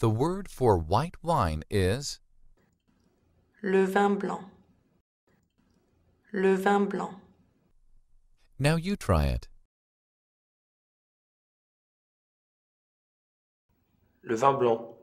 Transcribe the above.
The word for white wine is le vin blanc. Le vin blanc. Now you try it. Le vin blanc.